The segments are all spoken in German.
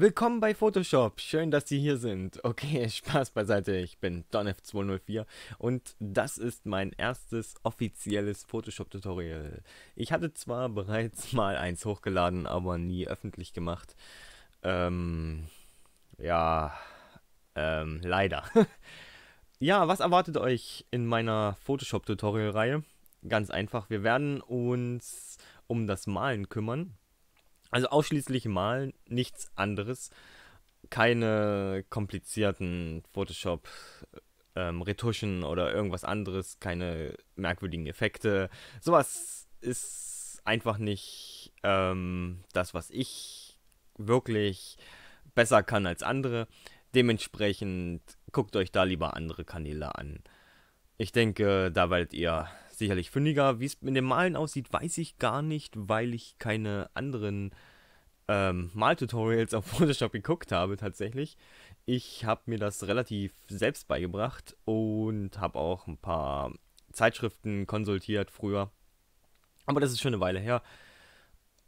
Willkommen bei Photoshop. Schön, dass Sie hier sind. Okay, Spaß beiseite. Ich bin DonF204 und das ist mein erstes offizielles Photoshop-Tutorial. Ich hatte zwar bereits mal eins hochgeladen, aber nie öffentlich gemacht. Ähm, ja, ähm, leider. ja, was erwartet euch in meiner Photoshop-Tutorial-Reihe? Ganz einfach, wir werden uns um das Malen kümmern. Also ausschließlich malen, nichts anderes. Keine komplizierten Photoshop ähm, Retuschen oder irgendwas anderes, keine merkwürdigen Effekte. Sowas ist einfach nicht ähm, das, was ich wirklich besser kann als andere. Dementsprechend guckt euch da lieber andere Kanäle an. Ich denke, da werdet ihr sicherlich fündiger. Wie es mit dem Malen aussieht, weiß ich gar nicht, weil ich keine anderen ähm, Maltutorials auf Photoshop geguckt habe tatsächlich. Ich habe mir das relativ selbst beigebracht und habe auch ein paar Zeitschriften konsultiert früher. Aber das ist schon eine Weile her.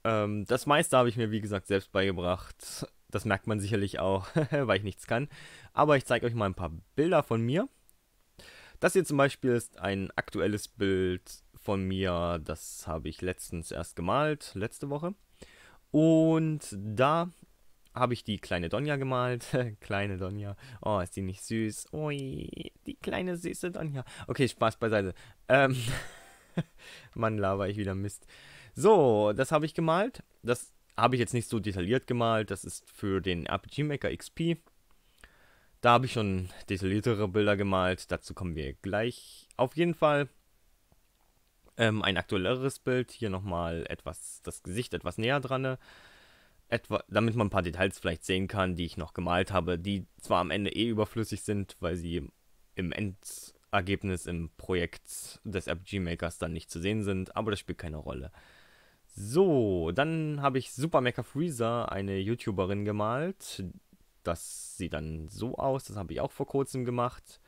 Ähm, das meiste habe ich mir, wie gesagt, selbst beigebracht. Das merkt man sicherlich auch, weil ich nichts kann. Aber ich zeige euch mal ein paar Bilder von mir. Das hier zum Beispiel ist ein aktuelles Bild von mir. Das habe ich letztens erst gemalt, letzte Woche. Und da habe ich die kleine Donja gemalt. kleine Donja. Oh, ist die nicht süß. Ui, die kleine süße Donja. Okay, Spaß beiseite. Ähm, Mann, laber ich wieder Mist. So, das habe ich gemalt. Das habe ich jetzt nicht so detailliert gemalt. Das ist für den RPG Maker XP. Da habe ich schon detailliertere Bilder gemalt. Dazu kommen wir gleich. Auf jeden Fall ähm, ein aktuelleres Bild, hier nochmal etwas, das Gesicht etwas näher dran. Äh, etwa, damit man ein paar Details vielleicht sehen kann, die ich noch gemalt habe, die zwar am Ende eh überflüssig sind, weil sie im Endergebnis im Projekt des RPG Makers dann nicht zu sehen sind, aber das spielt keine Rolle. So, dann habe ich Super Mecha Freezer, eine YouTuberin, gemalt. Das sieht dann so aus, das habe ich auch vor kurzem gemacht.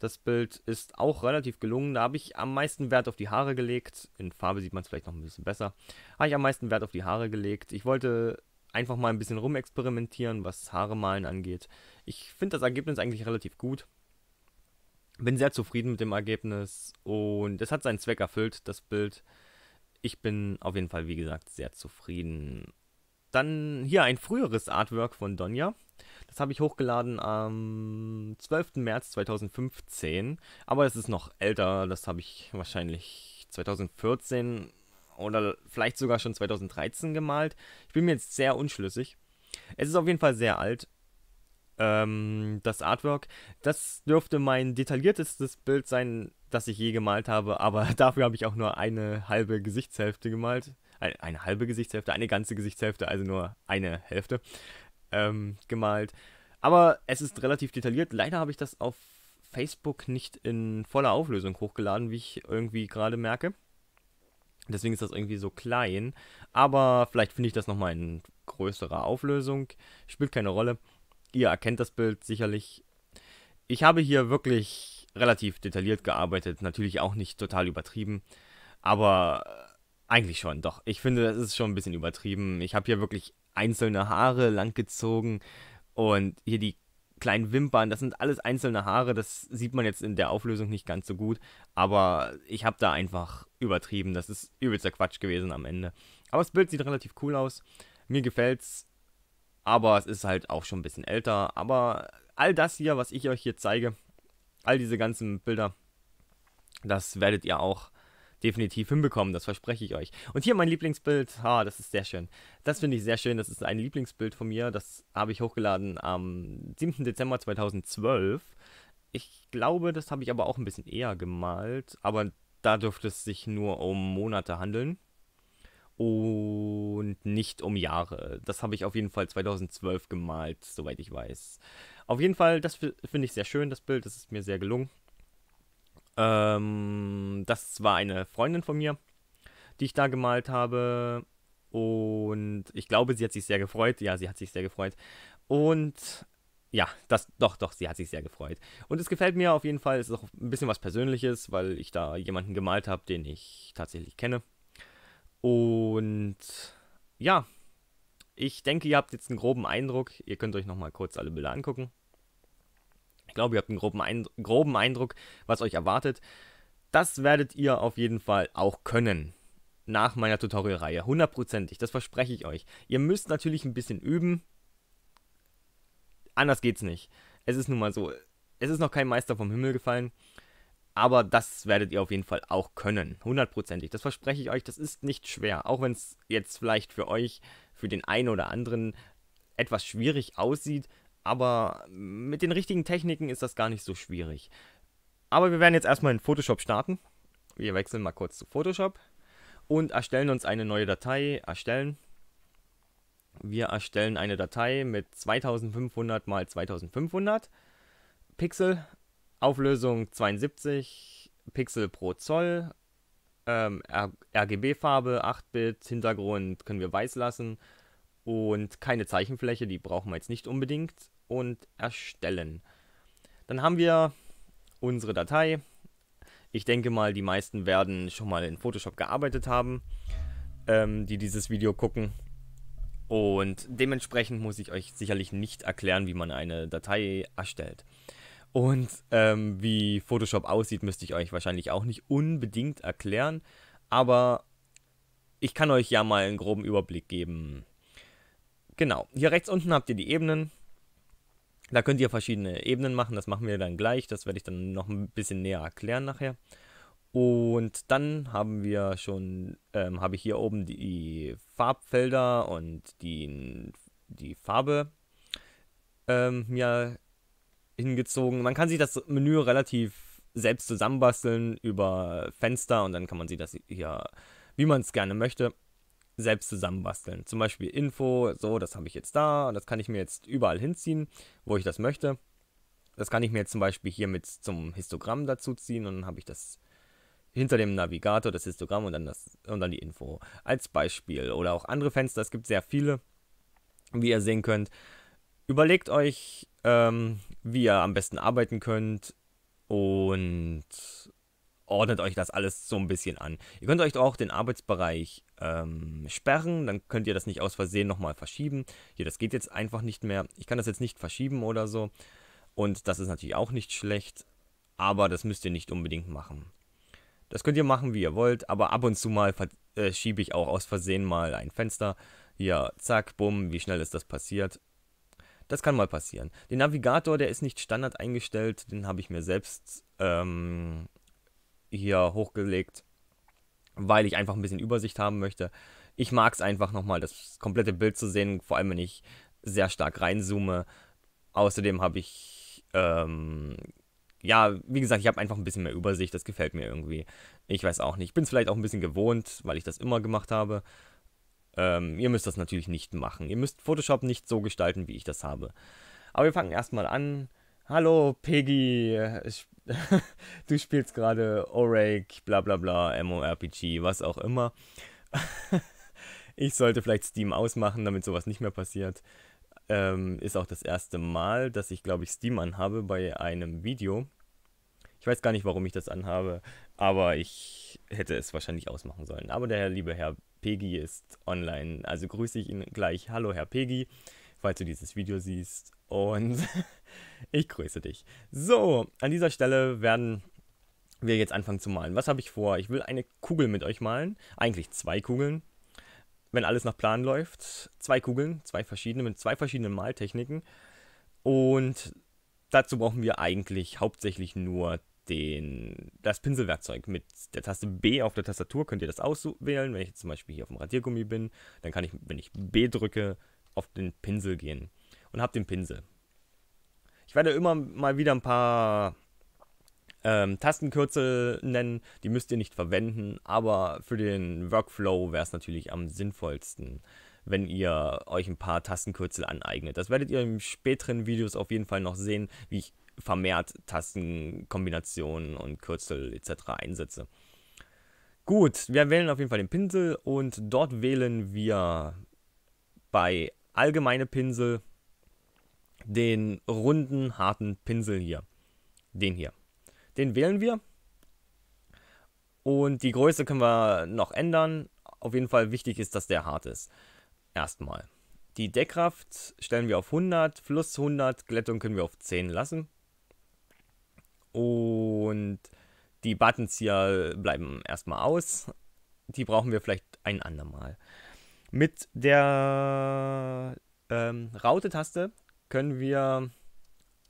Das Bild ist auch relativ gelungen. Da habe ich am meisten Wert auf die Haare gelegt. In Farbe sieht man es vielleicht noch ein bisschen besser. Habe ich am meisten Wert auf die Haare gelegt. Ich wollte einfach mal ein bisschen rumexperimentieren, was Haare malen angeht. Ich finde das Ergebnis eigentlich relativ gut. Bin sehr zufrieden mit dem Ergebnis und es hat seinen Zweck erfüllt, das Bild. Ich bin auf jeden Fall, wie gesagt, sehr zufrieden. Dann hier ein früheres Artwork von Donja. Das habe ich hochgeladen am 12. März 2015. Aber es ist noch älter. Das habe ich wahrscheinlich 2014 oder vielleicht sogar schon 2013 gemalt. Ich bin mir jetzt sehr unschlüssig. Es ist auf jeden Fall sehr alt. Ähm, das Artwork. Das dürfte mein detailliertestes Bild sein, das ich je gemalt habe. Aber dafür habe ich auch nur eine halbe Gesichtshälfte gemalt. Eine, eine halbe Gesichtshälfte, eine ganze Gesichtshälfte, also nur eine Hälfte ähm, gemalt. Aber es ist relativ detailliert. Leider habe ich das auf Facebook nicht in voller Auflösung hochgeladen, wie ich irgendwie gerade merke. Deswegen ist das irgendwie so klein. Aber vielleicht finde ich das nochmal in größerer Auflösung. Spielt keine Rolle. Ihr erkennt das Bild sicherlich. Ich habe hier wirklich relativ detailliert gearbeitet. Natürlich auch nicht total übertrieben. Aber äh, eigentlich schon, doch. Ich finde, das ist schon ein bisschen übertrieben. Ich habe hier wirklich einzelne Haare langgezogen und hier die kleinen Wimpern, das sind alles einzelne Haare, das sieht man jetzt in der Auflösung nicht ganz so gut, aber ich habe da einfach übertrieben, das ist übelster Quatsch gewesen am Ende. Aber das Bild sieht relativ cool aus, mir gefällt's, aber es ist halt auch schon ein bisschen älter, aber all das hier, was ich euch hier zeige, all diese ganzen Bilder, das werdet ihr auch definitiv hinbekommen, das verspreche ich euch. Und hier mein Lieblingsbild, ah, das ist sehr schön. Das finde ich sehr schön, das ist ein Lieblingsbild von mir, das habe ich hochgeladen am 7. Dezember 2012. Ich glaube, das habe ich aber auch ein bisschen eher gemalt, aber da dürfte es sich nur um Monate handeln und nicht um Jahre. Das habe ich auf jeden Fall 2012 gemalt, soweit ich weiß. Auf jeden Fall, das finde ich sehr schön, das Bild, das ist mir sehr gelungen. Ähm, das war eine Freundin von mir, die ich da gemalt habe. Und ich glaube, sie hat sich sehr gefreut. Ja, sie hat sich sehr gefreut. Und ja, das, doch, doch, sie hat sich sehr gefreut. Und es gefällt mir auf jeden Fall. Es ist auch ein bisschen was Persönliches, weil ich da jemanden gemalt habe, den ich tatsächlich kenne. Und ja, ich denke, ihr habt jetzt einen groben Eindruck. Ihr könnt euch nochmal kurz alle Bilder angucken glaube, ihr habt einen groben, Eindruck, groben Eindruck, was euch erwartet. Das werdet ihr auf jeden Fall auch können nach meiner Tutorial-Reihe. Hundertprozentig, das verspreche ich euch. Ihr müsst natürlich ein bisschen üben. Anders geht's nicht. Es ist nun mal so, es ist noch kein Meister vom Himmel gefallen. Aber das werdet ihr auf jeden Fall auch können. Hundertprozentig. Das verspreche ich euch, das ist nicht schwer. Auch wenn es jetzt vielleicht für euch, für den einen oder anderen etwas schwierig aussieht aber mit den richtigen Techniken ist das gar nicht so schwierig. Aber wir werden jetzt erstmal in Photoshop starten. Wir wechseln mal kurz zu Photoshop und erstellen uns eine neue Datei. Erstellen. Wir erstellen eine Datei mit 2500 x 2500 Pixel, Auflösung 72 Pixel pro Zoll, ähm, RGB-Farbe 8-Bit, Hintergrund können wir weiß lassen, und keine Zeichenfläche, die brauchen wir jetzt nicht unbedingt und erstellen. Dann haben wir unsere Datei. Ich denke mal, die meisten werden schon mal in Photoshop gearbeitet haben, ähm, die dieses Video gucken. Und dementsprechend muss ich euch sicherlich nicht erklären, wie man eine Datei erstellt. Und ähm, wie Photoshop aussieht, müsste ich euch wahrscheinlich auch nicht unbedingt erklären. Aber ich kann euch ja mal einen groben Überblick geben, Genau, hier rechts unten habt ihr die Ebenen. Da könnt ihr verschiedene Ebenen machen, das machen wir dann gleich, das werde ich dann noch ein bisschen näher erklären nachher. Und dann haben wir schon, ähm, habe ich hier oben die Farbfelder und die, die Farbe ähm, mir hingezogen. Man kann sich das Menü relativ selbst zusammenbasteln über Fenster und dann kann man sich das hier, wie man es gerne möchte, selbst zusammenbasteln. Zum Beispiel Info, so, das habe ich jetzt da, und das kann ich mir jetzt überall hinziehen, wo ich das möchte. Das kann ich mir jetzt zum Beispiel hier mit zum Histogramm dazu ziehen und dann habe ich das hinter dem Navigator, das Histogramm und dann, das, und dann die Info als Beispiel. Oder auch andere Fenster, es gibt sehr viele, wie ihr sehen könnt. Überlegt euch, ähm, wie ihr am besten arbeiten könnt und ordnet euch das alles so ein bisschen an. Ihr könnt euch auch den Arbeitsbereich ähm, sperren, dann könnt ihr das nicht aus Versehen nochmal verschieben. Hier, das geht jetzt einfach nicht mehr. Ich kann das jetzt nicht verschieben oder so. Und das ist natürlich auch nicht schlecht, aber das müsst ihr nicht unbedingt machen. Das könnt ihr machen, wie ihr wollt, aber ab und zu mal verschiebe äh, ich auch aus Versehen mal ein Fenster. Hier, zack, bumm, wie schnell ist das passiert? Das kann mal passieren. Den Navigator, der ist nicht standard eingestellt, den habe ich mir selbst ähm, hier hochgelegt, weil ich einfach ein bisschen Übersicht haben möchte. Ich mag es einfach nochmal, das komplette Bild zu sehen, vor allem wenn ich sehr stark reinzoome. Außerdem habe ich, ähm, ja, wie gesagt, ich habe einfach ein bisschen mehr Übersicht, das gefällt mir irgendwie. Ich weiß auch nicht, ich bin es vielleicht auch ein bisschen gewohnt, weil ich das immer gemacht habe. Ähm, ihr müsst das natürlich nicht machen. Ihr müsst Photoshop nicht so gestalten, wie ich das habe. Aber wir fangen erstmal an. Hallo Piggy, ich, du spielst gerade Orake, bla bla bla, MORPG, was auch immer. ich sollte vielleicht Steam ausmachen, damit sowas nicht mehr passiert. Ähm, ist auch das erste Mal, dass ich, glaube ich, Steam anhabe bei einem Video. Ich weiß gar nicht, warum ich das anhabe, aber ich hätte es wahrscheinlich ausmachen sollen. Aber der liebe Herr Pegi ist online, also grüße ich ihn gleich. Hallo Herr Pegi, falls du dieses Video siehst. Und Ich grüße dich. So, an dieser Stelle werden wir jetzt anfangen zu malen. Was habe ich vor? Ich will eine Kugel mit euch malen. Eigentlich zwei Kugeln. Wenn alles nach Plan läuft. Zwei Kugeln, zwei verschiedene, mit zwei verschiedenen Maltechniken. Und dazu brauchen wir eigentlich hauptsächlich nur den, das Pinselwerkzeug. Mit der Taste B auf der Tastatur könnt ihr das auswählen. Wenn ich zum Beispiel hier auf dem Radiergummi bin, dann kann ich, wenn ich B drücke, auf den Pinsel gehen. Und habe den Pinsel. Ich werde immer mal wieder ein paar ähm, Tastenkürzel nennen. Die müsst ihr nicht verwenden, aber für den Workflow wäre es natürlich am sinnvollsten, wenn ihr euch ein paar Tastenkürzel aneignet. Das werdet ihr in späteren Videos auf jeden Fall noch sehen, wie ich vermehrt Tastenkombinationen und Kürzel etc. einsetze. Gut, wir wählen auf jeden Fall den Pinsel und dort wählen wir bei allgemeine Pinsel den runden, harten Pinsel hier. Den hier. Den wählen wir. Und die Größe können wir noch ändern. Auf jeden Fall wichtig ist, dass der hart ist. Erstmal. Die Deckkraft stellen wir auf 100, Fluss 100, Glättung können wir auf 10 lassen. Und die Buttons hier bleiben erstmal aus. Die brauchen wir vielleicht ein andermal. Mit der ähm, Raute-Taste können wir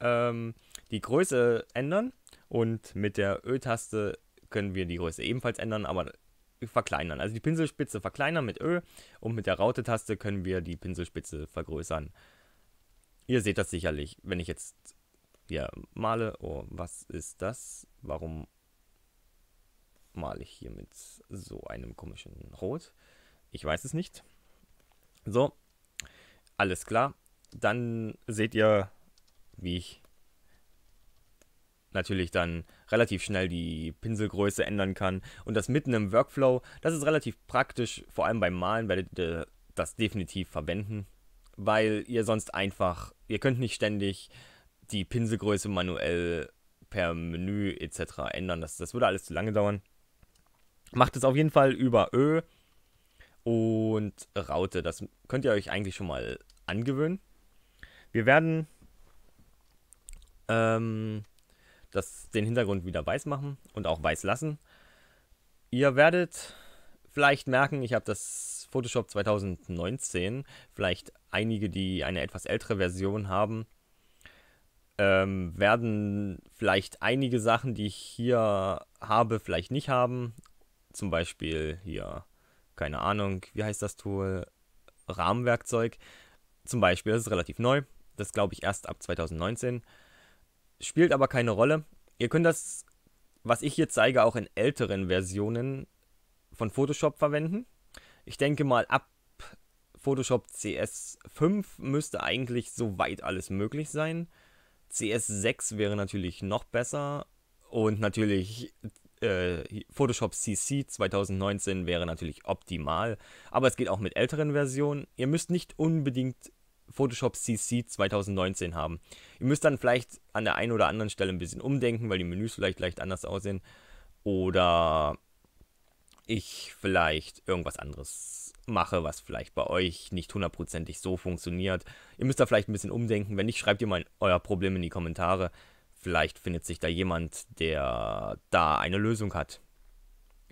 ähm, die Größe ändern und mit der Ö-Taste können wir die Größe ebenfalls ändern, aber verkleinern. Also die Pinselspitze verkleinern mit Ö und mit der Raute-Taste können wir die Pinselspitze vergrößern. Ihr seht das sicherlich, wenn ich jetzt hier male. Oh, was ist das? Warum male ich hier mit so einem komischen Rot? Ich weiß es nicht. So, alles klar dann seht ihr, wie ich natürlich dann relativ schnell die Pinselgröße ändern kann. Und das mitten im Workflow, das ist relativ praktisch. Vor allem beim Malen werdet ihr das definitiv verwenden, weil ihr sonst einfach, ihr könnt nicht ständig die Pinselgröße manuell per Menü etc. ändern. Das, das würde alles zu lange dauern. Macht es auf jeden Fall über Ö und Raute. Das könnt ihr euch eigentlich schon mal angewöhnen. Wir werden ähm, das, den Hintergrund wieder weiß machen und auch weiß lassen. Ihr werdet vielleicht merken, ich habe das Photoshop 2019, vielleicht einige, die eine etwas ältere Version haben, ähm, werden vielleicht einige Sachen, die ich hier habe, vielleicht nicht haben. Zum Beispiel hier, keine Ahnung, wie heißt das Tool? Rahmenwerkzeug. Zum Beispiel, das ist relativ neu das glaube ich erst ab 2019. Spielt aber keine Rolle. Ihr könnt das, was ich hier zeige, auch in älteren Versionen von Photoshop verwenden. Ich denke mal, ab Photoshop CS5 müsste eigentlich soweit alles möglich sein. CS6 wäre natürlich noch besser. Und natürlich äh, Photoshop CC 2019 wäre natürlich optimal. Aber es geht auch mit älteren Versionen. Ihr müsst nicht unbedingt Photoshop CC 2019 haben. Ihr müsst dann vielleicht an der einen oder anderen Stelle ein bisschen umdenken, weil die Menüs vielleicht leicht anders aussehen. Oder ich vielleicht irgendwas anderes mache, was vielleicht bei euch nicht hundertprozentig so funktioniert. Ihr müsst da vielleicht ein bisschen umdenken. Wenn nicht, schreibt ihr mal euer Problem in die Kommentare. Vielleicht findet sich da jemand, der da eine Lösung hat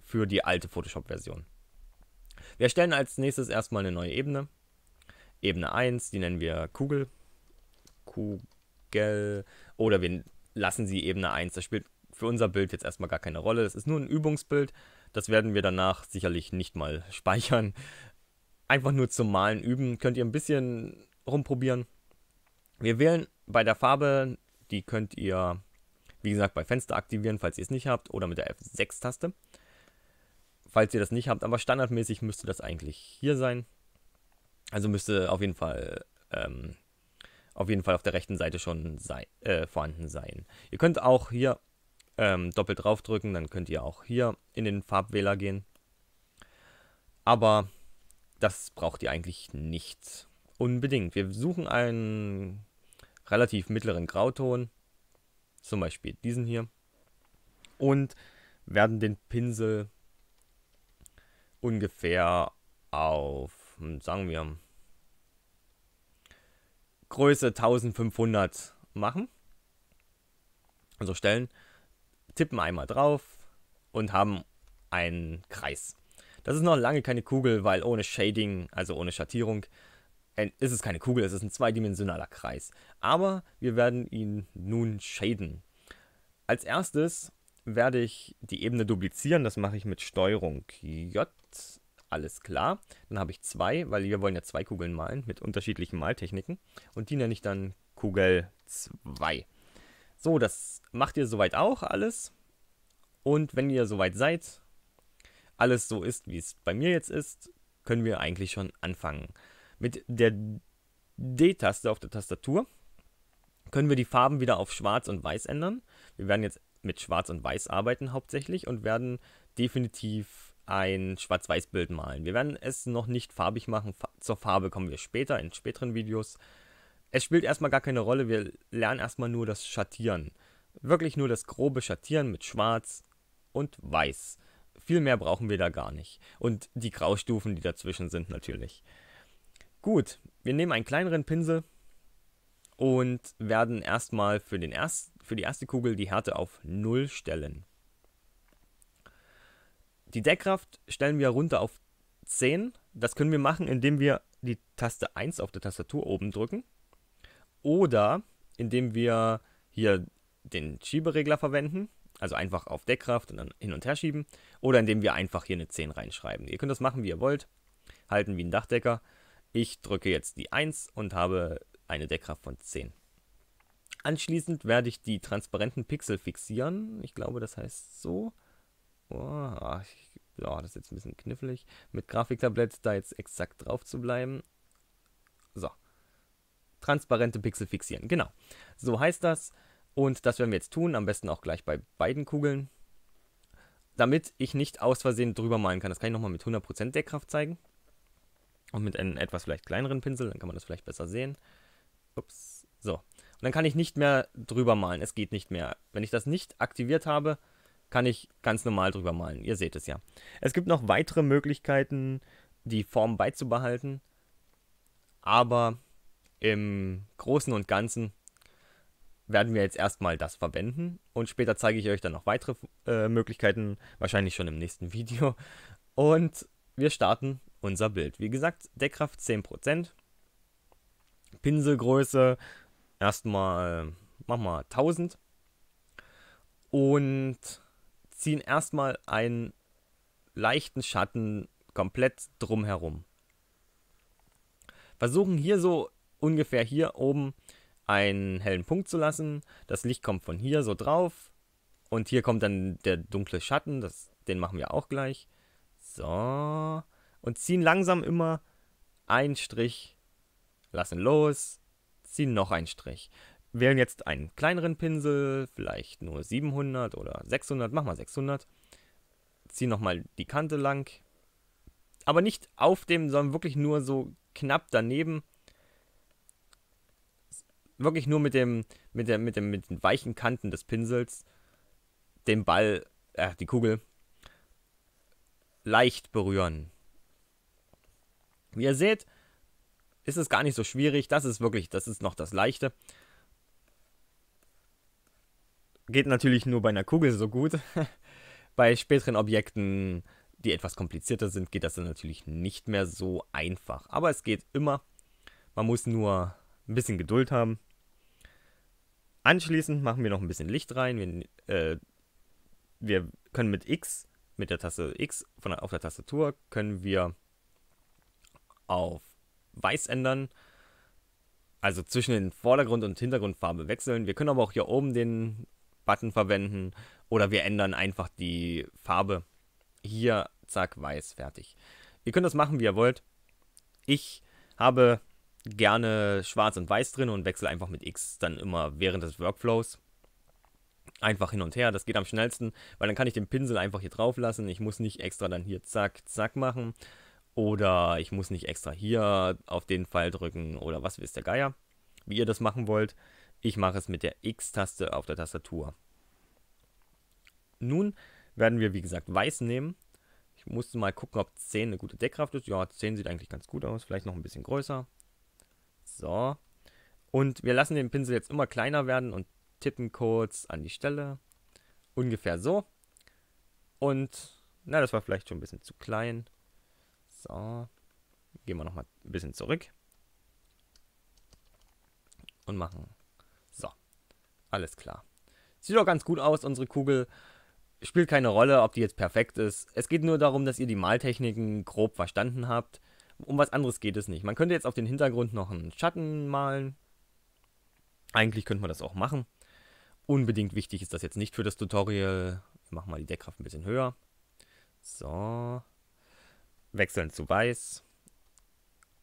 für die alte Photoshop-Version. Wir erstellen als nächstes erstmal eine neue Ebene. Ebene 1, die nennen wir Kugel. Kugel. Oder wir lassen sie Ebene 1. Das spielt für unser Bild jetzt erstmal gar keine Rolle. Das ist nur ein Übungsbild. Das werden wir danach sicherlich nicht mal speichern. Einfach nur zum Malen üben. Könnt ihr ein bisschen rumprobieren. Wir wählen bei der Farbe, die könnt ihr, wie gesagt, bei Fenster aktivieren, falls ihr es nicht habt, oder mit der F6-Taste. Falls ihr das nicht habt, aber standardmäßig müsste das eigentlich hier sein. Also müsste auf jeden Fall ähm, auf jeden Fall auf der rechten Seite schon sei, äh, vorhanden sein. Ihr könnt auch hier ähm, doppelt draufdrücken, dann könnt ihr auch hier in den Farbwähler gehen. Aber das braucht ihr eigentlich nicht unbedingt. Wir suchen einen relativ mittleren Grauton, zum Beispiel diesen hier, und werden den Pinsel ungefähr auf hm, sagen wir, Größe 1500 machen. Also stellen, tippen einmal drauf und haben einen Kreis. Das ist noch lange keine Kugel, weil ohne Shading, also ohne Schattierung, äh, ist es keine Kugel, es ist ein zweidimensionaler Kreis. Aber wir werden ihn nun shaden. Als erstes werde ich die Ebene duplizieren, das mache ich mit STRG J alles klar. Dann habe ich zwei, weil wir wollen ja zwei Kugeln malen mit unterschiedlichen Maltechniken. Und die nenne ich dann Kugel 2. So, das macht ihr soweit auch alles. Und wenn ihr soweit seid, alles so ist, wie es bei mir jetzt ist, können wir eigentlich schon anfangen. Mit der D-Taste auf der Tastatur können wir die Farben wieder auf schwarz und weiß ändern. Wir werden jetzt mit schwarz und weiß arbeiten hauptsächlich und werden definitiv ein Schwarz-Weiß-Bild malen. Wir werden es noch nicht farbig machen. zur Farbe kommen wir später in späteren Videos. Es spielt erstmal gar keine Rolle. Wir lernen erstmal nur das Schattieren. Wirklich nur das grobe Schattieren mit Schwarz und Weiß. Viel mehr brauchen wir da gar nicht. Und die Graustufen, die dazwischen sind natürlich. Gut, wir nehmen einen kleineren Pinsel und werden erstmal für, den erst, für die erste Kugel die Härte auf 0 stellen die Deckkraft stellen wir runter auf 10. Das können wir machen, indem wir die Taste 1 auf der Tastatur oben drücken. Oder indem wir hier den Schieberegler verwenden. Also einfach auf Deckkraft und dann hin und her schieben. Oder indem wir einfach hier eine 10 reinschreiben. Ihr könnt das machen, wie ihr wollt. Halten wie ein Dachdecker. Ich drücke jetzt die 1 und habe eine Deckkraft von 10. Anschließend werde ich die transparenten Pixel fixieren. Ich glaube, das heißt so. Oh, ich, oh, das ist jetzt ein bisschen knifflig. Mit Grafiktablett da jetzt exakt drauf zu bleiben. So. Transparente Pixel fixieren, genau. So heißt das. Und das werden wir jetzt tun, am besten auch gleich bei beiden Kugeln. Damit ich nicht aus Versehen drüber malen kann. Das kann ich nochmal mit 100% Deckkraft zeigen. Und mit einem etwas vielleicht kleineren Pinsel, dann kann man das vielleicht besser sehen. Ups, so. Und dann kann ich nicht mehr drüber malen, es geht nicht mehr. Wenn ich das nicht aktiviert habe, kann ich ganz normal drüber malen. Ihr seht es ja. Es gibt noch weitere Möglichkeiten, die Form beizubehalten. Aber im Großen und Ganzen werden wir jetzt erstmal das verwenden. Und später zeige ich euch dann noch weitere äh, Möglichkeiten. Wahrscheinlich schon im nächsten Video. Und wir starten unser Bild. Wie gesagt, Deckkraft 10%. Pinselgröße erstmal, äh, mach mal 1000. Und ziehen erstmal einen leichten Schatten komplett drumherum. Versuchen hier so ungefähr hier oben einen hellen Punkt zu lassen. Das Licht kommt von hier so drauf. Und hier kommt dann der dunkle Schatten. Das, den machen wir auch gleich. So. Und ziehen langsam immer einen Strich. Lassen los. Ziehen noch einen Strich wählen jetzt einen kleineren Pinsel, vielleicht nur 700 oder 600, mach mal 600. Ziehen nochmal die Kante lang. Aber nicht auf dem, sondern wirklich nur so knapp daneben. Wirklich nur mit, dem, mit, der, mit, dem, mit den weichen Kanten des Pinsels den Ball, äh, die Kugel, leicht berühren. Wie ihr seht, ist es gar nicht so schwierig. Das ist wirklich, das ist noch das Leichte geht natürlich nur bei einer Kugel so gut. bei späteren Objekten, die etwas komplizierter sind, geht das dann natürlich nicht mehr so einfach. Aber es geht immer. Man muss nur ein bisschen Geduld haben. Anschließend machen wir noch ein bisschen Licht rein. Wir, äh, wir können mit X, mit der Taste X von auf der Tastatur, können wir auf weiß ändern. Also zwischen den Vordergrund und Hintergrundfarbe wechseln. Wir können aber auch hier oben den Button verwenden oder wir ändern einfach die Farbe. Hier, zack, weiß, fertig. Ihr könnt das machen, wie ihr wollt. Ich habe gerne schwarz und weiß drin und wechsle einfach mit X dann immer während des Workflows. Einfach hin und her, das geht am schnellsten, weil dann kann ich den Pinsel einfach hier drauf lassen. Ich muss nicht extra dann hier zack, zack machen. Oder ich muss nicht extra hier auf den Pfeil drücken oder was weiß der Geier, wie ihr das machen wollt. Ich mache es mit der X-Taste auf der Tastatur. Nun werden wir, wie gesagt, weiß nehmen. Ich musste mal gucken, ob 10 eine gute Deckkraft ist. Ja, 10 sieht eigentlich ganz gut aus. Vielleicht noch ein bisschen größer. So. Und wir lassen den Pinsel jetzt immer kleiner werden und tippen kurz an die Stelle. Ungefähr so. Und, na, das war vielleicht schon ein bisschen zu klein. So. Gehen wir nochmal ein bisschen zurück. Und machen alles klar. Sieht doch ganz gut aus, unsere Kugel. Spielt keine Rolle, ob die jetzt perfekt ist. Es geht nur darum, dass ihr die Maltechniken grob verstanden habt. Um was anderes geht es nicht. Man könnte jetzt auf den Hintergrund noch einen Schatten malen. Eigentlich könnte man das auch machen. Unbedingt wichtig ist das jetzt nicht für das Tutorial. Wir machen mal die Deckkraft ein bisschen höher. So. Wechseln zu weiß.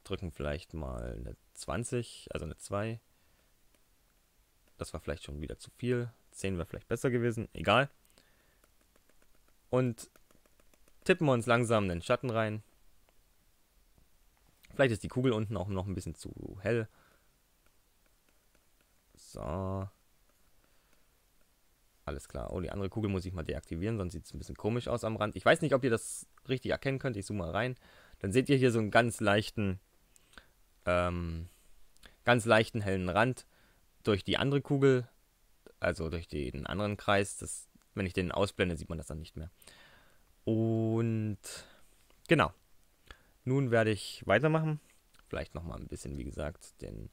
Drücken vielleicht mal eine 20, also eine 2. Das war vielleicht schon wieder zu viel. 10 wäre vielleicht besser gewesen, egal. Und tippen wir uns langsam in den Schatten rein. Vielleicht ist die Kugel unten auch noch ein bisschen zu hell. So. Alles klar. Oh, die andere Kugel muss ich mal deaktivieren, sonst sieht es ein bisschen komisch aus am Rand. Ich weiß nicht, ob ihr das richtig erkennen könnt. Ich zoome mal rein. Dann seht ihr hier so einen ganz leichten, ähm, ganz leichten hellen Rand durch die andere Kugel, also durch den anderen Kreis, das, wenn ich den ausblende, sieht man das dann nicht mehr. Und genau. Nun werde ich weitermachen. Vielleicht nochmal ein bisschen, wie gesagt, den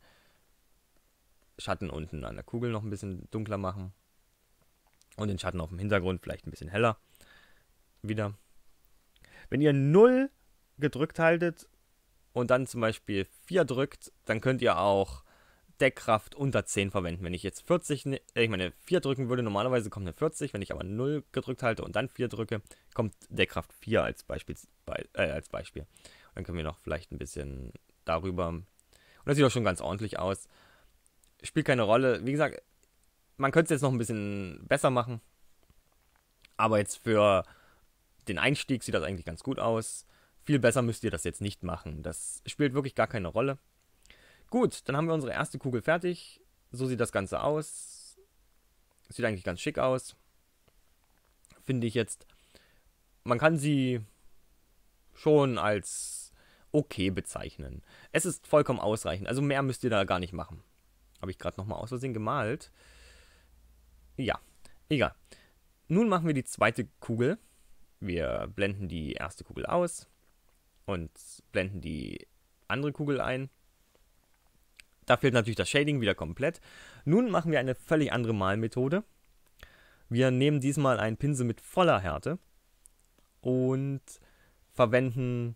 Schatten unten an der Kugel noch ein bisschen dunkler machen. Und den Schatten auf dem Hintergrund vielleicht ein bisschen heller. Wieder. Wenn ihr 0 gedrückt haltet und dann zum Beispiel 4 drückt, dann könnt ihr auch Deckkraft unter 10 verwenden. Wenn ich jetzt 40, ne, äh, ich meine 4 drücken würde, normalerweise kommt eine 40, wenn ich aber 0 gedrückt halte und dann 4 drücke, kommt Deckkraft 4 als Beispiel. Äh, als Beispiel. Und dann können wir noch vielleicht ein bisschen darüber. Und das sieht auch schon ganz ordentlich aus. Spielt keine Rolle. Wie gesagt, man könnte es jetzt noch ein bisschen besser machen. Aber jetzt für den Einstieg sieht das eigentlich ganz gut aus. Viel besser müsst ihr das jetzt nicht machen. Das spielt wirklich gar keine Rolle. Gut, dann haben wir unsere erste Kugel fertig. So sieht das Ganze aus. Sieht eigentlich ganz schick aus. Finde ich jetzt. Man kann sie schon als okay bezeichnen. Es ist vollkommen ausreichend. Also mehr müsst ihr da gar nicht machen. Habe ich gerade nochmal aus Versehen gemalt. Ja, egal. Nun machen wir die zweite Kugel. Wir blenden die erste Kugel aus und blenden die andere Kugel ein. Da fehlt natürlich das Shading wieder komplett. Nun machen wir eine völlig andere Malmethode. Wir nehmen diesmal einen Pinsel mit voller Härte und verwenden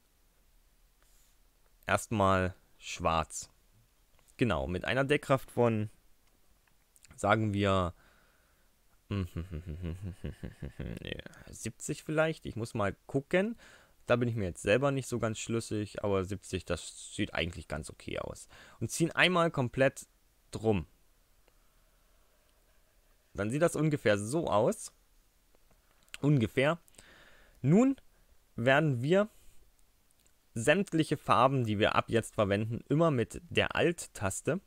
erstmal schwarz. Genau, mit einer Deckkraft von, sagen wir, 70 vielleicht. Ich muss mal gucken. Da bin ich mir jetzt selber nicht so ganz schlüssig, aber 70, das sieht eigentlich ganz okay aus. Und ziehen einmal komplett drum. Dann sieht das ungefähr so aus. Ungefähr. Nun werden wir sämtliche Farben, die wir ab jetzt verwenden, immer mit der Alt-Taste.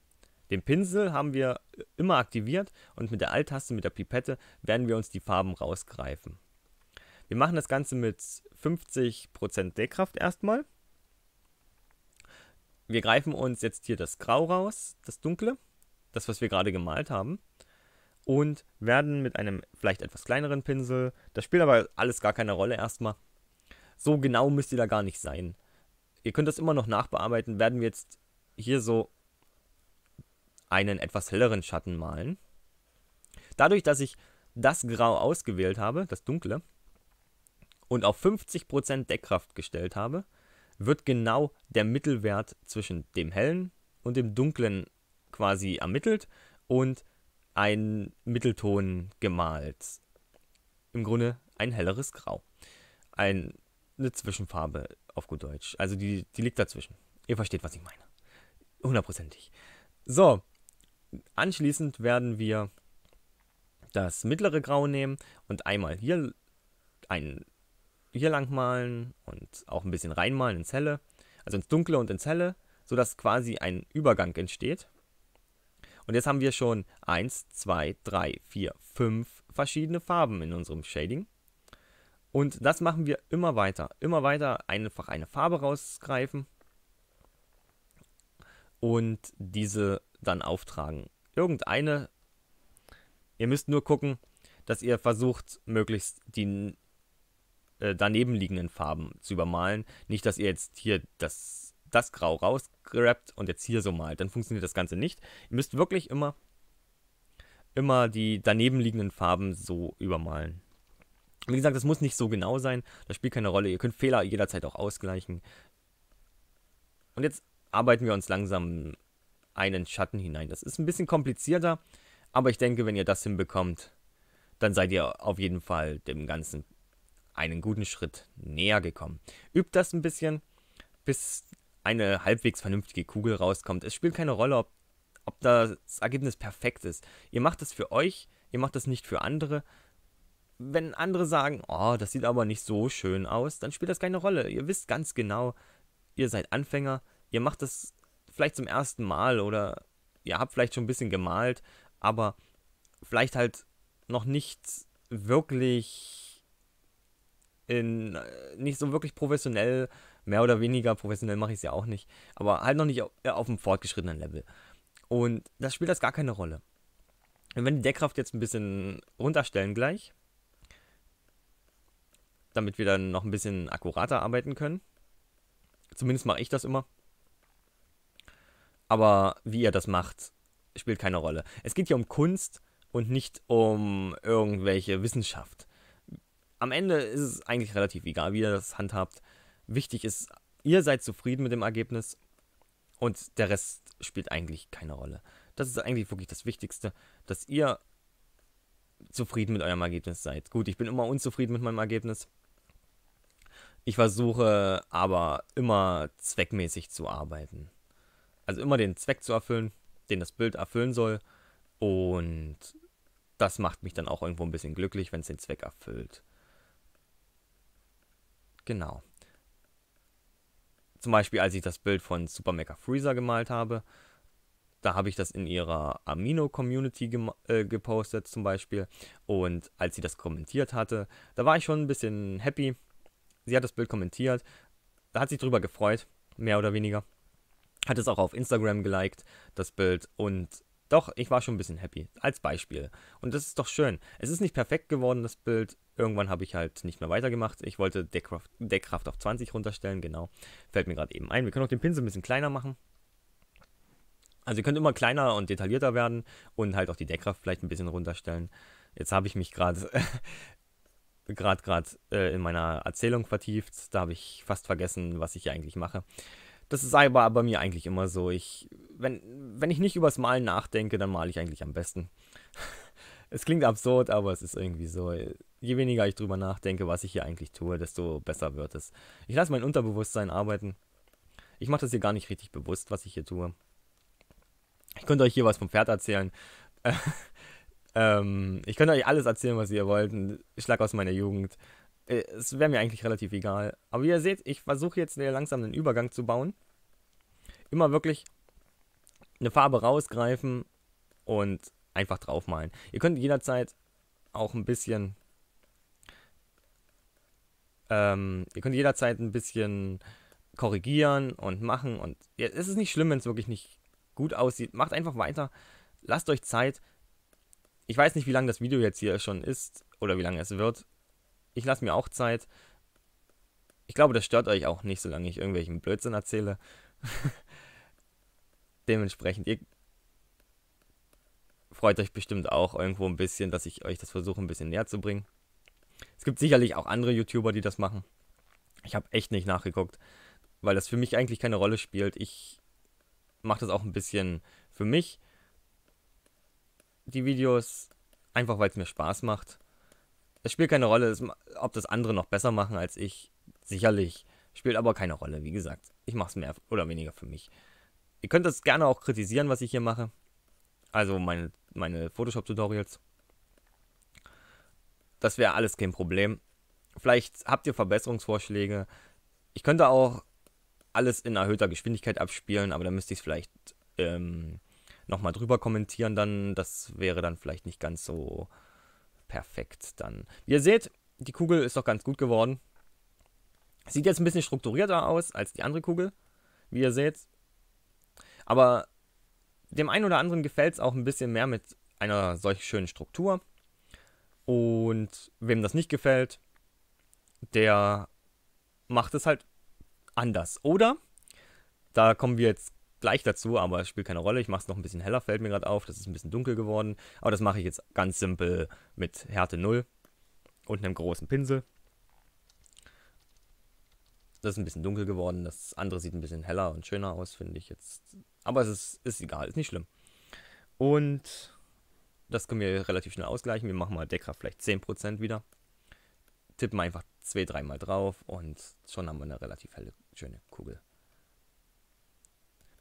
Den Pinsel haben wir immer aktiviert und mit der Alt-Taste, mit der Pipette, werden wir uns die Farben rausgreifen. Wir machen das Ganze mit 50% Deckkraft erstmal. Wir greifen uns jetzt hier das Grau raus, das Dunkle, das, was wir gerade gemalt haben. Und werden mit einem vielleicht etwas kleineren Pinsel, das spielt aber alles gar keine Rolle erstmal. So genau müsst ihr da gar nicht sein. Ihr könnt das immer noch nachbearbeiten, werden wir jetzt hier so einen etwas helleren Schatten malen. Dadurch, dass ich das Grau ausgewählt habe, das Dunkle, und auf 50% Deckkraft gestellt habe, wird genau der Mittelwert zwischen dem hellen und dem dunklen quasi ermittelt und ein Mittelton gemalt. Im Grunde ein helleres Grau. Ein, eine Zwischenfarbe auf gut Deutsch. Also die, die liegt dazwischen. Ihr versteht, was ich meine. Hundertprozentig. So, anschließend werden wir das mittlere Grau nehmen und einmal hier ein hier lang malen und auch ein bisschen reinmalen ins Helle, also ins Dunkle und ins Helle, sodass quasi ein Übergang entsteht. Und jetzt haben wir schon 1, 2, 3, 4, 5 verschiedene Farben in unserem Shading. Und das machen wir immer weiter. Immer weiter einfach eine Farbe rausgreifen und diese dann auftragen. Irgendeine. Ihr müsst nur gucken, dass ihr versucht, möglichst die äh, daneben liegenden Farben zu übermalen. Nicht, dass ihr jetzt hier das, das Grau rausgrabt und jetzt hier so malt. Dann funktioniert das Ganze nicht. Ihr müsst wirklich immer, immer die daneben liegenden Farben so übermalen. Wie gesagt, das muss nicht so genau sein. Das spielt keine Rolle. Ihr könnt Fehler jederzeit auch ausgleichen. Und jetzt arbeiten wir uns langsam einen Schatten hinein. Das ist ein bisschen komplizierter, aber ich denke, wenn ihr das hinbekommt, dann seid ihr auf jeden Fall dem Ganzen einen guten Schritt näher gekommen. Übt das ein bisschen, bis eine halbwegs vernünftige Kugel rauskommt. Es spielt keine Rolle, ob, ob das Ergebnis perfekt ist. Ihr macht es für euch, ihr macht es nicht für andere. Wenn andere sagen, oh, das sieht aber nicht so schön aus, dann spielt das keine Rolle. Ihr wisst ganz genau, ihr seid Anfänger, ihr macht das vielleicht zum ersten Mal oder ihr habt vielleicht schon ein bisschen gemalt, aber vielleicht halt noch nicht wirklich in, äh, nicht so wirklich professionell, mehr oder weniger professionell mache ich es ja auch nicht, aber halt noch nicht äh, auf, auf einem fortgeschrittenen Level. Und das spielt das gar keine Rolle. Und wenn die Deckkraft jetzt ein bisschen runterstellen gleich, damit wir dann noch ein bisschen akkurater arbeiten können. Zumindest mache ich das immer. Aber wie ihr das macht, spielt keine Rolle. Es geht hier um Kunst und nicht um irgendwelche Wissenschaft am Ende ist es eigentlich relativ egal, wie ihr das handhabt. Wichtig ist, ihr seid zufrieden mit dem Ergebnis und der Rest spielt eigentlich keine Rolle. Das ist eigentlich wirklich das Wichtigste, dass ihr zufrieden mit eurem Ergebnis seid. Gut, ich bin immer unzufrieden mit meinem Ergebnis. Ich versuche aber immer zweckmäßig zu arbeiten. Also immer den Zweck zu erfüllen, den das Bild erfüllen soll. Und das macht mich dann auch irgendwo ein bisschen glücklich, wenn es den Zweck erfüllt. Genau. Zum Beispiel, als ich das Bild von Super Mecha Freezer gemalt habe, da habe ich das in ihrer Amino-Community äh, gepostet zum Beispiel. Und als sie das kommentiert hatte, da war ich schon ein bisschen happy. Sie hat das Bild kommentiert. Da hat sich drüber gefreut, mehr oder weniger. Hat es auch auf Instagram geliked, das Bild. Und doch, ich war schon ein bisschen happy. Als Beispiel. Und das ist doch schön. Es ist nicht perfekt geworden, das Bild. Irgendwann habe ich halt nicht mehr weitergemacht. Ich wollte Deckkraft, Deckkraft auf 20 runterstellen, genau. Fällt mir gerade eben ein. Wir können auch den Pinsel ein bisschen kleiner machen. Also ihr könnt immer kleiner und detaillierter werden und halt auch die Deckkraft vielleicht ein bisschen runterstellen. Jetzt habe ich mich gerade gerade äh, in meiner Erzählung vertieft. Da habe ich fast vergessen, was ich hier eigentlich mache. Das ist aber bei mir eigentlich immer so. Ich, wenn, wenn ich nicht übers Malen nachdenke, dann male ich eigentlich am besten. es klingt absurd, aber es ist irgendwie so. Je weniger ich drüber nachdenke, was ich hier eigentlich tue, desto besser wird es. Ich lasse mein Unterbewusstsein arbeiten. Ich mache das hier gar nicht richtig bewusst, was ich hier tue. Ich könnte euch hier was vom Pferd erzählen. ähm, ich könnte euch alles erzählen, was ihr wollt. Schlag aus meiner Jugend. Äh, es wäre mir eigentlich relativ egal. Aber wie ihr seht, ich versuche jetzt langsam einen Übergang zu bauen. Immer wirklich eine Farbe rausgreifen und einfach draufmalen. Ihr könnt jederzeit auch ein bisschen... Ähm, ihr könnt jederzeit ein bisschen korrigieren und machen. Und ja, es ist nicht schlimm, wenn es wirklich nicht gut aussieht. Macht einfach weiter. Lasst euch Zeit. Ich weiß nicht, wie lange das Video jetzt hier schon ist oder wie lange es wird ich lasse mir auch Zeit. Ich glaube, das stört euch auch nicht, solange ich irgendwelchen Blödsinn erzähle. Dementsprechend, ihr freut euch bestimmt auch irgendwo ein bisschen, dass ich euch das versuche, ein bisschen näher zu bringen. Es gibt sicherlich auch andere YouTuber, die das machen. Ich habe echt nicht nachgeguckt, weil das für mich eigentlich keine Rolle spielt. Ich mache das auch ein bisschen für mich, die Videos, einfach weil es mir Spaß macht. Es spielt keine Rolle, ob das andere noch besser machen als ich. Sicherlich. Spielt aber keine Rolle, wie gesagt. Ich mache es mehr oder weniger für mich. Ihr könnt das gerne auch kritisieren, was ich hier mache. Also meine, meine Photoshop-Tutorials. Das wäre alles kein Problem. Vielleicht habt ihr Verbesserungsvorschläge. Ich könnte auch alles in erhöhter Geschwindigkeit abspielen, aber da müsste ich es vielleicht ähm, nochmal drüber kommentieren dann. Das wäre dann vielleicht nicht ganz so perfekt dann. Wie ihr seht, die Kugel ist doch ganz gut geworden. Sieht jetzt ein bisschen strukturierter aus als die andere Kugel, wie ihr seht. Aber dem einen oder anderen gefällt es auch ein bisschen mehr mit einer solch schönen Struktur. Und wem das nicht gefällt, der macht es halt anders. Oder, da kommen wir jetzt gleich dazu, aber es spielt keine Rolle. Ich mache es noch ein bisschen heller, fällt mir gerade auf. Das ist ein bisschen dunkel geworden. Aber das mache ich jetzt ganz simpel mit Härte 0 und einem großen Pinsel. Das ist ein bisschen dunkel geworden. Das andere sieht ein bisschen heller und schöner aus, finde ich jetzt. Aber es ist, ist egal, ist nicht schlimm. Und das können wir relativ schnell ausgleichen. Wir machen mal Deckkraft vielleicht 10% wieder. Tippen einfach 2-3 mal drauf und schon haben wir eine relativ helle, schöne Kugel.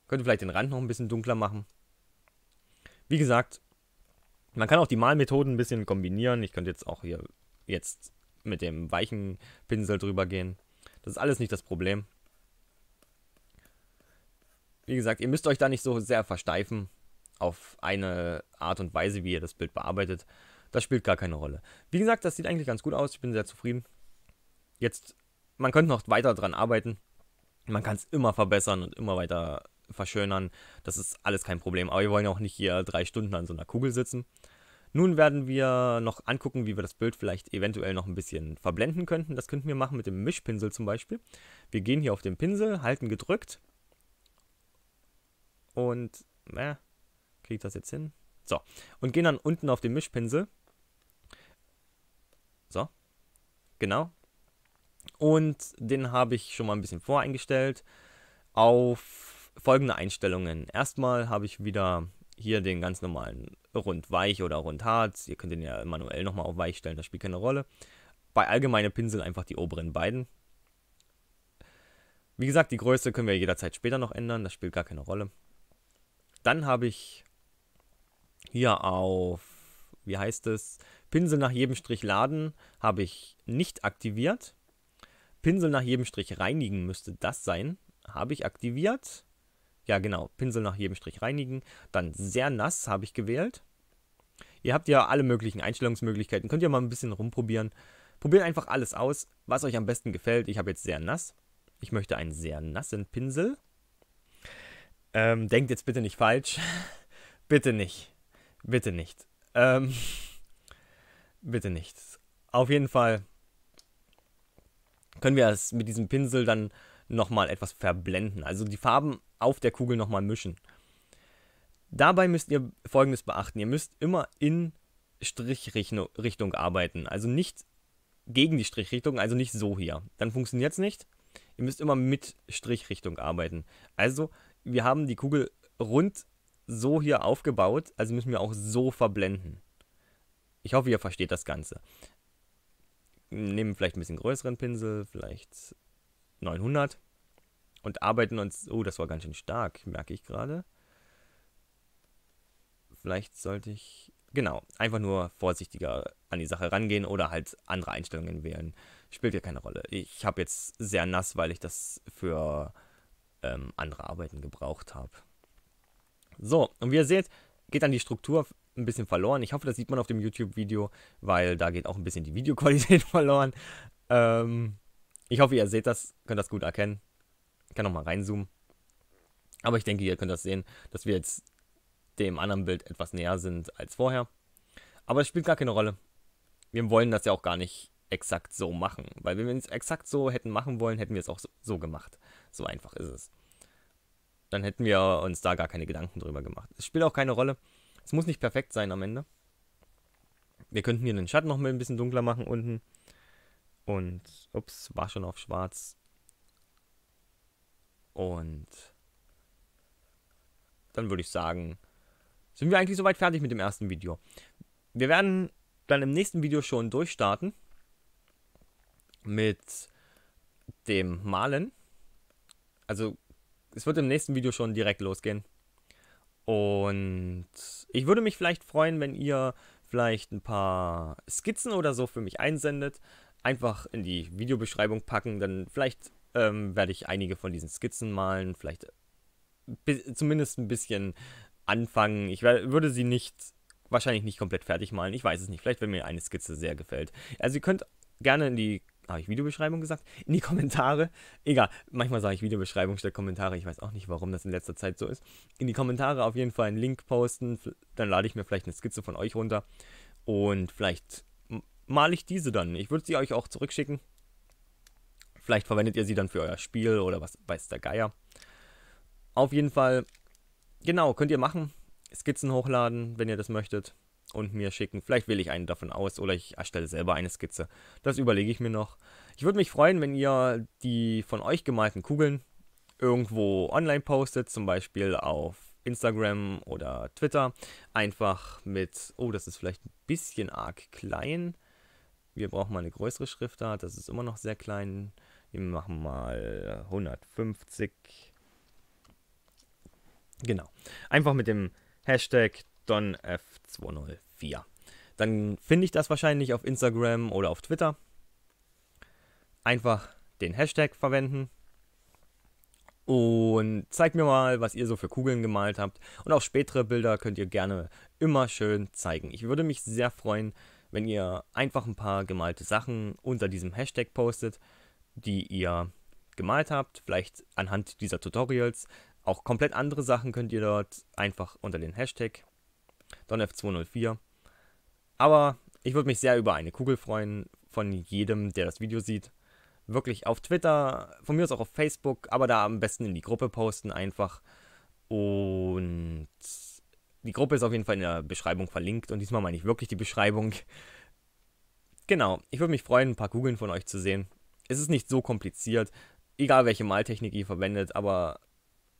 Könnte vielleicht den Rand noch ein bisschen dunkler machen. Wie gesagt, man kann auch die Malmethoden ein bisschen kombinieren. Ich könnte jetzt auch hier jetzt mit dem weichen Pinsel drüber gehen. Das ist alles nicht das Problem. Wie gesagt, ihr müsst euch da nicht so sehr versteifen auf eine Art und Weise, wie ihr das Bild bearbeitet. Das spielt gar keine Rolle. Wie gesagt, das sieht eigentlich ganz gut aus. Ich bin sehr zufrieden. Jetzt, man könnte noch weiter dran arbeiten. Man kann es immer verbessern und immer weiter verschönern. Das ist alles kein Problem. Aber wir wollen auch nicht hier drei Stunden an so einer Kugel sitzen. Nun werden wir noch angucken, wie wir das Bild vielleicht eventuell noch ein bisschen verblenden könnten. Das könnten wir machen mit dem Mischpinsel zum Beispiel. Wir gehen hier auf den Pinsel, halten gedrückt. Und, äh, kriege das jetzt hin? So, und gehen dann unten auf den Mischpinsel. So, genau. Und den habe ich schon mal ein bisschen voreingestellt auf folgende Einstellungen. Erstmal habe ich wieder hier den ganz normalen rund-weich oder rund-hart. Ihr könnt den ja manuell nochmal auf weich stellen, das spielt keine Rolle. Bei allgemeinen Pinsel einfach die oberen beiden. Wie gesagt, die Größe können wir jederzeit später noch ändern, das spielt gar keine Rolle. Dann habe ich hier auf, wie heißt es, Pinsel nach jedem Strich laden, habe ich nicht aktiviert. Pinsel nach jedem Strich reinigen müsste das sein, habe ich aktiviert. Ja, genau. Pinsel nach jedem Strich reinigen. Dann sehr nass habe ich gewählt. Ihr habt ja alle möglichen Einstellungsmöglichkeiten. Könnt ihr mal ein bisschen rumprobieren. Probiert einfach alles aus, was euch am besten gefällt. Ich habe jetzt sehr nass. Ich möchte einen sehr nassen Pinsel. Ähm, denkt jetzt bitte nicht falsch. bitte nicht. Bitte nicht. Ähm, bitte nicht. Auf jeden Fall können wir es mit diesem Pinsel dann nochmal etwas verblenden. Also die Farben auf der Kugel nochmal mischen. Dabei müsst ihr folgendes beachten. Ihr müsst immer in Strichrichtung arbeiten. Also nicht gegen die Strichrichtung, also nicht so hier. Dann funktioniert es nicht. Ihr müsst immer mit Strichrichtung arbeiten. Also wir haben die Kugel rund so hier aufgebaut, also müssen wir auch so verblenden. Ich hoffe, ihr versteht das Ganze. Nehmen vielleicht ein bisschen größeren Pinsel, vielleicht 900 und arbeiten uns. Oh, das war ganz schön stark, merke ich gerade. Vielleicht sollte ich. Genau, einfach nur vorsichtiger an die Sache rangehen oder halt andere Einstellungen wählen. Spielt ja keine Rolle. Ich habe jetzt sehr nass, weil ich das für ähm, andere Arbeiten gebraucht habe. So, und wie ihr seht, geht dann die Struktur ein bisschen verloren. Ich hoffe, das sieht man auf dem YouTube-Video, weil da geht auch ein bisschen die Videoqualität verloren. Ähm, ich hoffe, ihr seht das, könnt das gut erkennen. Ich kann nochmal reinzoomen. Aber ich denke, ihr könnt das sehen, dass wir jetzt dem anderen Bild etwas näher sind als vorher. Aber es spielt gar keine Rolle. Wir wollen das ja auch gar nicht exakt so machen. Weil wenn wir es exakt so hätten machen wollen, hätten wir es auch so, so gemacht. So einfach ist es. Dann hätten wir uns da gar keine Gedanken drüber gemacht. Es spielt auch keine Rolle. Es muss nicht perfekt sein am Ende. Wir könnten hier den Schatten noch mal ein bisschen dunkler machen unten. Und, ups, war schon auf schwarz. Und dann würde ich sagen, sind wir eigentlich soweit fertig mit dem ersten Video. Wir werden dann im nächsten Video schon durchstarten mit dem Malen. Also es wird im nächsten Video schon direkt losgehen. Und ich würde mich vielleicht freuen, wenn ihr vielleicht ein paar Skizzen oder so für mich einsendet einfach in die Videobeschreibung packen. Dann vielleicht ähm, werde ich einige von diesen Skizzen malen, vielleicht zumindest ein bisschen anfangen. Ich würde sie nicht, wahrscheinlich nicht komplett fertig malen. Ich weiß es nicht. Vielleicht, wenn mir eine Skizze sehr gefällt. Also ihr könnt gerne in die habe ich Videobeschreibung gesagt? In die Kommentare. Egal, manchmal sage ich Videobeschreibung statt Kommentare. Ich weiß auch nicht, warum das in letzter Zeit so ist. In die Kommentare auf jeden Fall einen Link posten. Dann lade ich mir vielleicht eine Skizze von euch runter. Und vielleicht male ich diese dann. Ich würde sie euch auch zurückschicken. Vielleicht verwendet ihr sie dann für euer Spiel oder was weiß der Geier. Auf jeden Fall, genau, könnt ihr machen. Skizzen hochladen, wenn ihr das möchtet. Und mir schicken. Vielleicht wähle ich einen davon aus oder ich erstelle selber eine Skizze. Das überlege ich mir noch. Ich würde mich freuen, wenn ihr die von euch gemalten Kugeln irgendwo online postet, zum Beispiel auf Instagram oder Twitter. Einfach mit, oh, das ist vielleicht ein bisschen arg klein. Wir brauchen mal eine größere Schriftart, das ist immer noch sehr klein. Wir machen mal 150. Genau. Einfach mit dem Hashtag DonF204. Dann finde ich das wahrscheinlich auf Instagram oder auf Twitter. Einfach den Hashtag verwenden. Und zeigt mir mal, was ihr so für Kugeln gemalt habt. Und auch spätere Bilder könnt ihr gerne immer schön zeigen. Ich würde mich sehr freuen, wenn ihr einfach ein paar gemalte Sachen unter diesem Hashtag postet, die ihr gemalt habt, vielleicht anhand dieser Tutorials. Auch komplett andere Sachen könnt ihr dort einfach unter den Hashtag DonF204. Aber ich würde mich sehr über eine Kugel freuen von jedem, der das Video sieht. Wirklich auf Twitter, von mir aus auch auf Facebook, aber da am besten in die Gruppe posten einfach. Und die Gruppe ist auf jeden Fall in der Beschreibung verlinkt und diesmal meine ich wirklich die Beschreibung. Genau, ich würde mich freuen, ein paar Kugeln von euch zu sehen. Es ist nicht so kompliziert, egal welche Maltechnik ihr verwendet, aber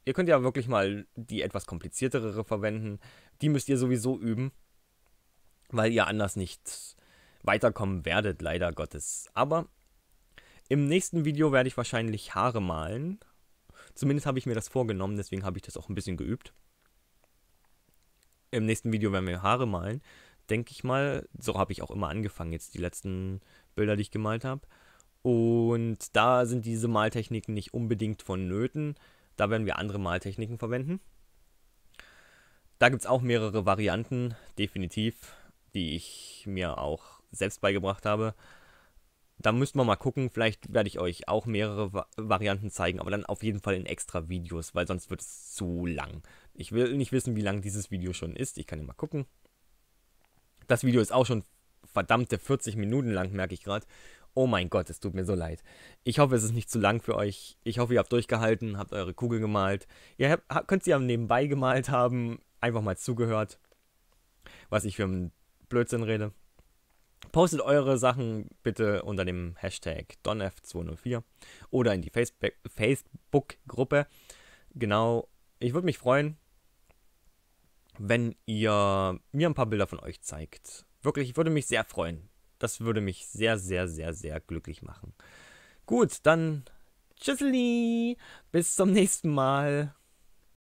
ihr könnt ja wirklich mal die etwas kompliziertere verwenden. Die müsst ihr sowieso üben, weil ihr anders nicht weiterkommen werdet, leider Gottes. Aber im nächsten Video werde ich wahrscheinlich Haare malen. Zumindest habe ich mir das vorgenommen, deswegen habe ich das auch ein bisschen geübt im nächsten Video werden wir Haare malen, denke ich mal. So habe ich auch immer angefangen, jetzt die letzten Bilder, die ich gemalt habe. Und da sind diese Maltechniken nicht unbedingt vonnöten. Da werden wir andere Maltechniken verwenden. Da gibt es auch mehrere Varianten, definitiv, die ich mir auch selbst beigebracht habe. Da müssten man mal gucken, vielleicht werde ich euch auch mehrere Va Varianten zeigen, aber dann auf jeden Fall in extra Videos, weil sonst wird es zu lang. Ich will nicht wissen, wie lang dieses Video schon ist. Ich kann ja mal gucken. Das Video ist auch schon verdammte 40 Minuten lang, merke ich gerade. Oh mein Gott, es tut mir so leid. Ich hoffe, es ist nicht zu lang für euch. Ich hoffe, ihr habt durchgehalten, habt eure Kugel gemalt. Ihr habt, könnt sie ja nebenbei gemalt haben, einfach mal zugehört, was ich für einen Blödsinn rede. Postet eure Sachen bitte unter dem Hashtag DonF204 oder in die Facebook-Gruppe. Genau, ich würde mich freuen, wenn ihr mir ein paar Bilder von euch zeigt. Wirklich, ich würde mich sehr freuen. Das würde mich sehr, sehr, sehr, sehr glücklich machen. Gut, dann tschüsseli, bis zum nächsten Mal.